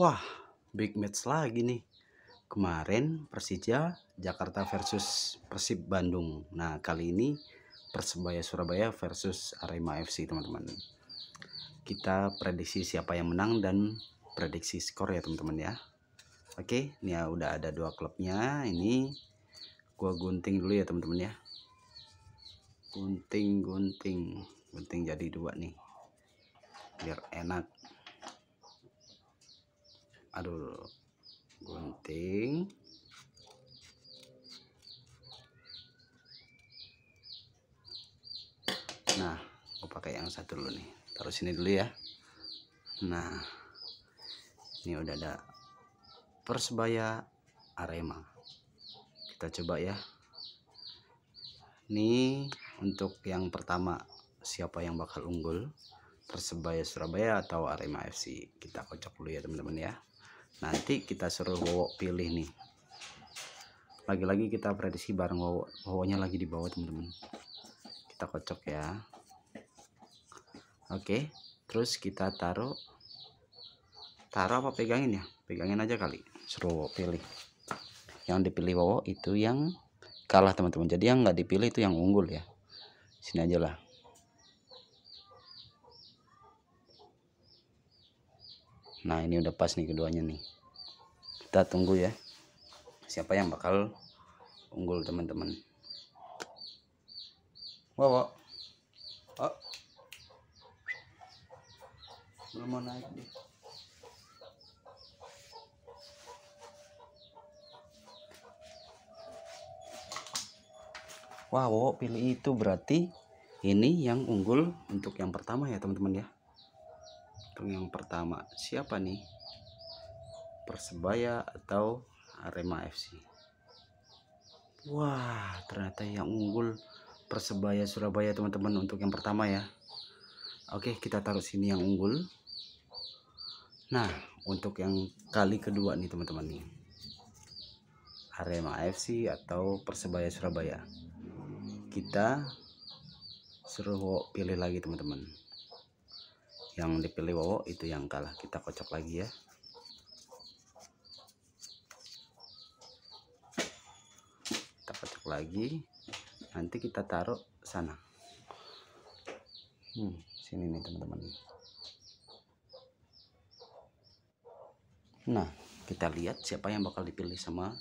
Wah, big match lagi nih. Kemarin Persija Jakarta versus Persib Bandung. Nah, kali ini Persebaya Surabaya versus Arema FC, teman-teman. Kita prediksi siapa yang menang dan prediksi skor ya, teman-teman ya. Oke, ini ya udah ada dua klubnya. Ini gua gunting dulu ya, teman-teman ya. Gunting, gunting, gunting jadi dua nih. Biar enak aduh gunting nah aku pakai yang satu dulu nih taruh sini dulu ya nah ini udah ada persebaya arema kita coba ya ini untuk yang pertama siapa yang bakal unggul Persebaya Surabaya atau Arema FC kita kocok dulu ya teman-teman ya nanti kita suruh Wowo pilih nih lagi-lagi kita prediksi bareng Wowo Wowonya lagi di bawah teman-teman kita kocok ya oke terus kita taruh taruh apa pegangin ya pegangin aja kali suruh Wowo pilih yang dipilih Wowo itu yang kalah teman-teman jadi yang nggak dipilih itu yang unggul ya sini aja lah nah ini udah pas nih keduanya nih kita tunggu ya siapa yang bakal unggul teman-teman wow, wow. Oh. belum mau naik nih Wow, pilih itu berarti ini yang unggul untuk yang pertama ya teman-teman ya yang pertama siapa nih Persebaya atau Arema FC Wah ternyata yang unggul Persebaya Surabaya teman-teman untuk yang pertama ya Oke kita taruh sini yang unggul Nah untuk yang kali kedua nih teman-teman nih Arema FC atau Persebaya Surabaya kita suruh pilih lagi teman-teman yang dipilih Wowo itu yang kalah kita kocok lagi ya kita kocok lagi nanti kita taruh sana hmm, sini nih teman-teman nah kita lihat siapa yang bakal dipilih sama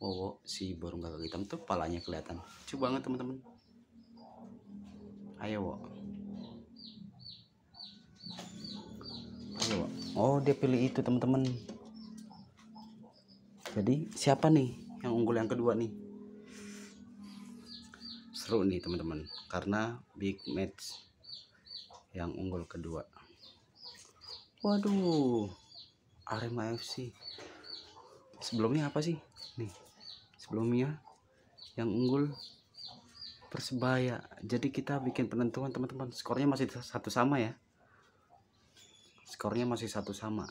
Wowo si burung gagak hitam tuh palanya kelihatan lucu banget teman-teman ayo Wowo oh dia pilih itu teman-teman jadi siapa nih yang unggul yang kedua nih seru nih teman-teman karena big match yang unggul kedua waduh Arema FC sebelumnya apa sih nih sebelumnya yang unggul Persebaya jadi kita bikin penentuan teman-teman skornya masih satu sama ya skornya masih satu sama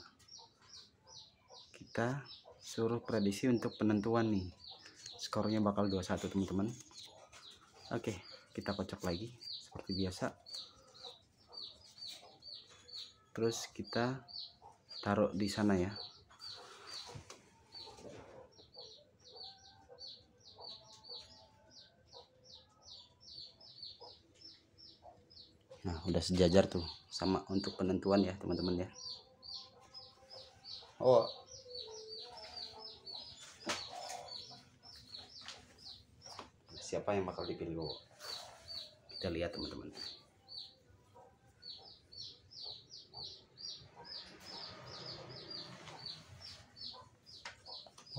kita suruh prediksi untuk penentuan nih skornya bakal 21 teman-teman oke kita kocok lagi seperti biasa terus kita taruh di sana ya nah udah sejajar tuh sama untuk penentuan ya teman-teman ya oh siapa yang bakal dipilih oh. kita lihat teman-teman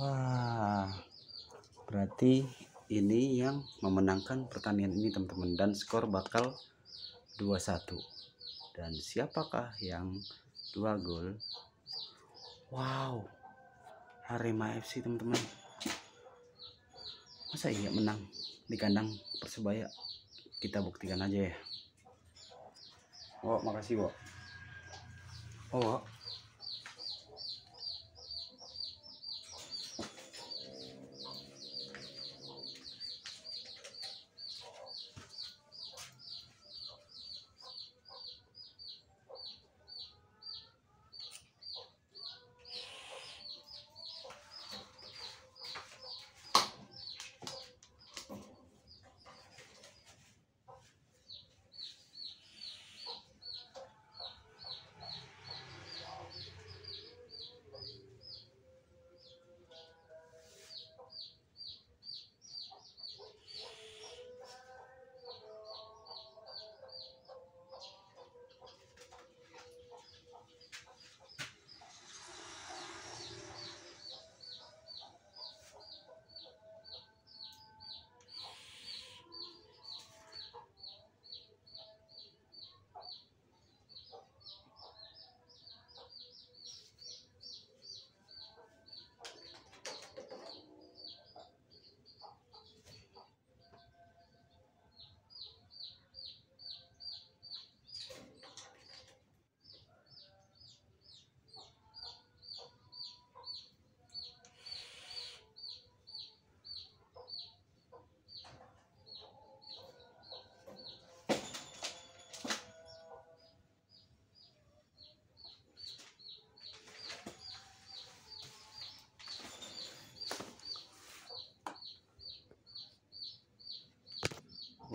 wah berarti ini yang memenangkan pertandingan ini teman-teman dan skor bakal 21 dan siapakah yang dua gol wow Arema FC teman-teman masa iya menang di kandang persebaya kita buktikan aja ya oh makasih Wak oh Wak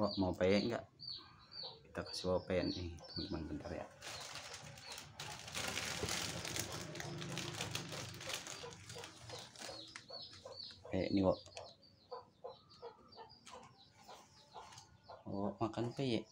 Wah, mau pay enggak? Kita kasih pay nih, teman-teman bentar ya. Kayak ini, Wak. Oh, makan pay.